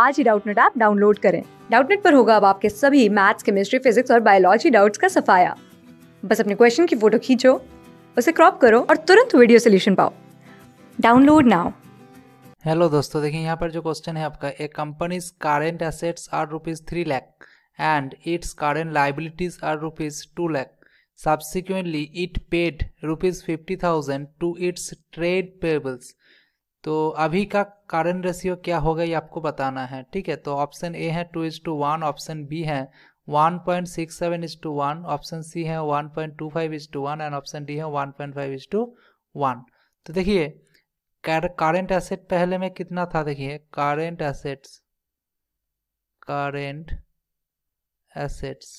आज ही Doubtnut app download करें डाउटनेट पर होगा अब आपके सभी मैथ्स केमिस्ट्री फिजिक्स और बायोलॉजी डाउट्स का सफाया बस अपने क्वेश्चन की फोटो खींचो उसे क्रॉप करो और तुरंत वीडियो सोल्यूशन पाओ डाउनलोड नाउ हेलो दोस्तों देखिए यहाँ पर जो क्वेश्चन है आपका a company's current assets are rupees three lakh and its current liabilities are rupees two lakh subsequently it paid rupees fifty thousand to its trade payables तो अभी का कारण रेशियो क्या होगा ये आपको बताना है ठीक है तो ऑप्शन ए है two is to one option B है one point six seven is to one option C है one point two five is to one and option D है one point five is to one तो देखिए current asset पहले में कितना था देखिए current assets current assets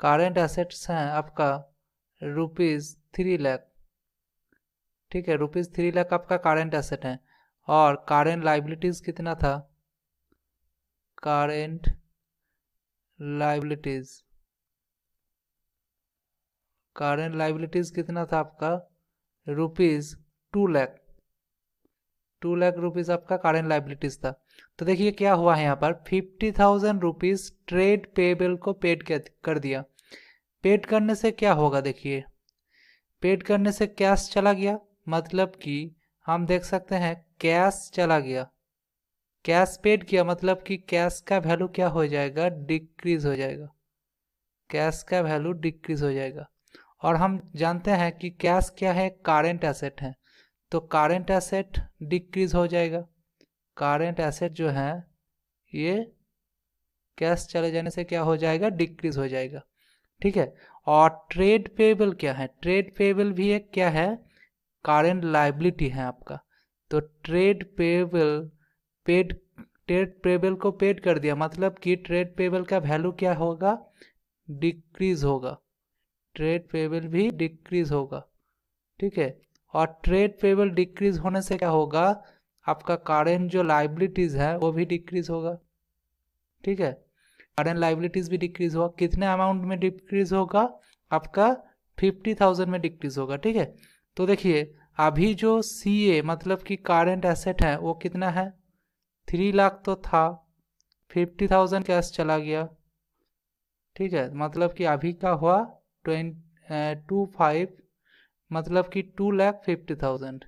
current assets हैं आपका रुपीज़ थ्री लैख ठीक है रुपीज़ थ्री लाख आपका कारेंट एसेट है और कारेंट लाइबिलिटीज़ कितना था कारेंट लाइबिलिटीज़ कारेंट लाइबिलिटीज़ कितना था आपका rupees two lakh two lakh rupees आपका कारेंट लाइबिलिटीज़ था तो देखिए क्या हुआ है यहाँ पर fifty thousand rupees trade payable को पेड कर दिया पेड करने से क्या होगा देखिए पेड करने से कैश चला गया मतलब कि हम देख सकते हैं कैश चला गया कैश पेड किया मतलब कि कैश का वैल्यू क्या हो जाएगा डिक्रीज हो जाएगा कैश का वैल्यू डिक्रीज हो जाएगा और हम जानते हैं कि कैश क्या है कारेंट एसेट है तो कारेंट एसेट डिक्रीज हो जाएगा कारेंट एसेट जो है ये कैश चले जाने से क्या हो जाएगा डिक्रीज हो जाएगा ठीक है और ट्रेड पेबल क्या है ट्रेड पेबल भी एक क्या है करेंट लाइबिलिटी है आपका तो trade payable paid trade payable को पेड कर दिया मतलब कि ट्रेड पेबल का वैल्यू क्या होगा डिक्रीज होगा ट्रेड पेबल भी डिक्रीज होगा ठीक है और ट्रेड पेबल डिक्रीज होने से क्या होगा आपका करेंट जो लाइबिलिटीज है वो भी डिक्रीज होगा ठीक है करेंट लाइबिलिटीज भी डिक्रीज होगा कितने अमाउंट में डिक्रीज होगा आपका फिफ्टी थाउजेंड में डिक्रीज होगा ठीक है तो देखिए अभी जो सी ए मतलब कि कारेंट एसेट है वो कितना है थ्री लाख तो था फिफ्टी थाउजेंड कैश चला गया ठीक है मतलब कि अभी का हुआ ट्वेंट टू फाइव मतलब कि two lakh fifty thousand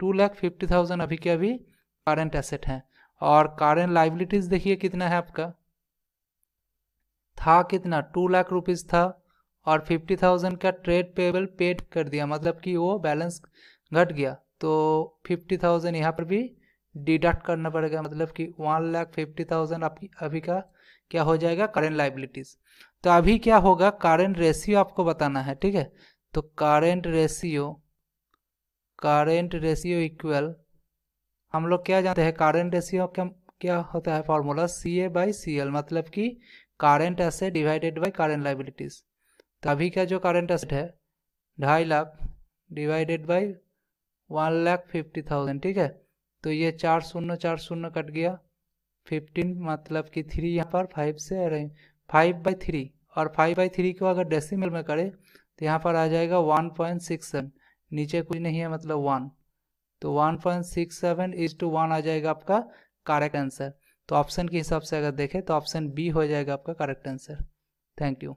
two lakh fifty thousand अभी के अभी करंट एसेट हैं और कारेंट लाइबिलिटीज़ देखिए कितना है आपका था कितना टू लाख रुपीज़ था और फिफ्टी थाउजेंड का ट्रेड पेबल पेड कर दिया मतलब कि वो बैलेंस घट गया तो फिफ्टी थाउजेंड यहाँ पर भी डिडक्ट करना पड़ेगा मतलब कि वन लाख फिफ्टी थाउजेंड आपकी अभी का क्या हो जाएगा करेंट लाइबिलिटीज़ तो अभी क्या होगा करेंट रेशियो आपको बताना है ठीक है तो current ratio current ratio equal हम लोग क्या जानते हैं करेंट रेशियो क्या क्या होता है फॉर्मूला सी ए बाई सी एल मतलब कि current asset divided by current liabilities तो अभी का जो करंट असेट है ढाई lakh divided by one lakh fifty thousand ठीक है तो ये चार शून्य चार शून्य कट गया फिफ्टीन मतलब कि थ्री यहाँ पर फाइव से आ रही फाइव बाई थ्री और फाइव बाई थ्री को अगर डेसिमल में करें तो यहाँ पर आ जाएगा वन पॉइंट सिक्स सेवन नीचे कुछ नहीं है मतलब वन तो one point six seven is to one आ जाएगा आपका करेक्ट आंसर तो ऑप्शन के हिसाब से अगर देखें तो ऑप्शन बी हो जाएगा आपका करेक्ट आंसर थैंक यू